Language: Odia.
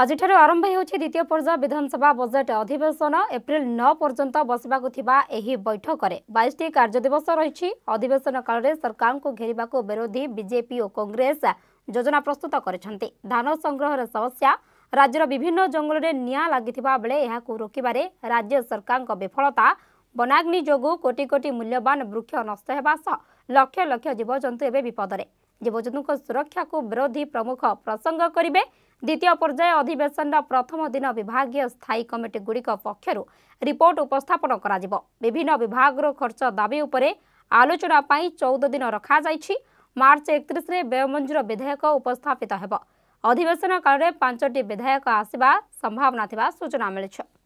ଆଜିଠାରୁ ଆରମ୍ଭ ହେଉଛି ଦ୍ୱିତୀୟ ପର୍ଯ୍ୟାୟ ବିଧାନସଭା ବଜେଟ୍ ଅଧିବେଶନ ଏପ୍ରିଲ ନଅ ପର୍ଯ୍ୟନ୍ତ ବସିବାକୁ ଥିବା ଏହି ବୈଠକରେ ବାଇଶଟି କାର୍ଯ୍ୟଦିବସ ରହିଛି ଅଧିବେଶନ କାଳରେ ସରକାରଙ୍କୁ ଘେରିବାକୁ ବିରୋଧୀ ବିଜେପି ଓ କଂଗ୍ରେସ ଯୋଜନା ପ୍ରସ୍ତୁତ କରିଛନ୍ତି ଧାନ ସଂଗ୍ରହର ସମସ୍ୟା ରାଜ୍ୟର ବିଭିନ୍ନ ଜଙ୍ଗଲରେ ନିଆଁ ଲାଗିଥିବା ବେଳେ ଏହାକୁ ରୋକିବାରେ ରାଜ୍ୟ ସରକାରଙ୍କ ବିଫଳତା ବନାଗ୍ନି ଯୋଗୁଁ କୋଟି କୋଟି ମୂଲ୍ୟବାନ ବୃକ୍ଷ ନଷ୍ଟ ହେବା ସହ ଲକ୍ଷ ଲକ୍ଷ ଜୀବଜନ୍ତୁ ଏବେ ବିପଦରେ ଜୀବଜନ୍ତୁଙ୍କ ସୁରକ୍ଷାକୁ ବିରୋଧୀ ପ୍ରମୁଖ ପ୍ରସଙ୍ଗ କରିବେ ଦ୍ୱିତୀୟ ପର୍ଯ୍ୟାୟ ଅଧିବେଶନର ପ୍ରଥମ ଦିନ ବିଭାଗୀୟ ସ୍ଥାୟୀ କମିଟିଗୁଡ଼ିକ ପକ୍ଷରୁ ରିପୋର୍ଟ ଉପସ୍ଥାପନ କରାଯିବ ବିଭିନ୍ନ ବିଭାଗର ଖର୍ଚ୍ଚ ଦାବି ଉପରେ ଆଲୋଚନା ପାଇଁ ଚଉଦ ଦିନ ରଖାଯାଇଛି ମାର୍ଚ୍ଚ ଏକତିରିଶରେ ବ୍ୟୟମଞ୍ଜୁର ବିଧେୟକ ଉପସ୍ଥାପିତ ହେବ ଅଧିବେଶନ କାଳରେ ପାଞ୍ଚଟି ବିଧେୟକ ଆସିବା ସମ୍ଭାବନା ଥିବା ସୂଚନା ମିଳିଛି